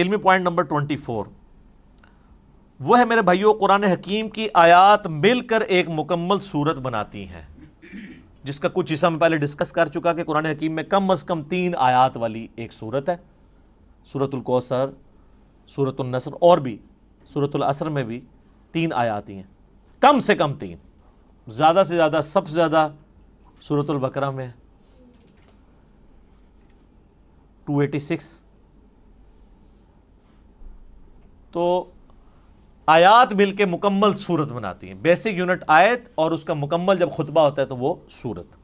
इल्मी point number twenty four वह है मेरे भाइयों कुरान हकीम की आयात मिलकर एक मुकम्मल सूरत बनाती हैं जिसका कुछ हिस्सा मैं पहले डिस्कस कर चुका कि कुरान हकीम में कम अज़ कम तीन आयात वाली एक सूरत है सूरतुल्कौसर सूरतुलनसर और भी सूरतुलसर में भी तीन आयाती हैं कम से कम तीन ज़्यादा से ज़्यादा सबसे ज़्यादा सूरतुल्बकरा में सिक्स तो आयात मिलके के मुकम्मल सूरत बनाती हैं बेसिक यूनिट आयत और उसका मुकम्मल जब खुतबा होता है तो वो सूरत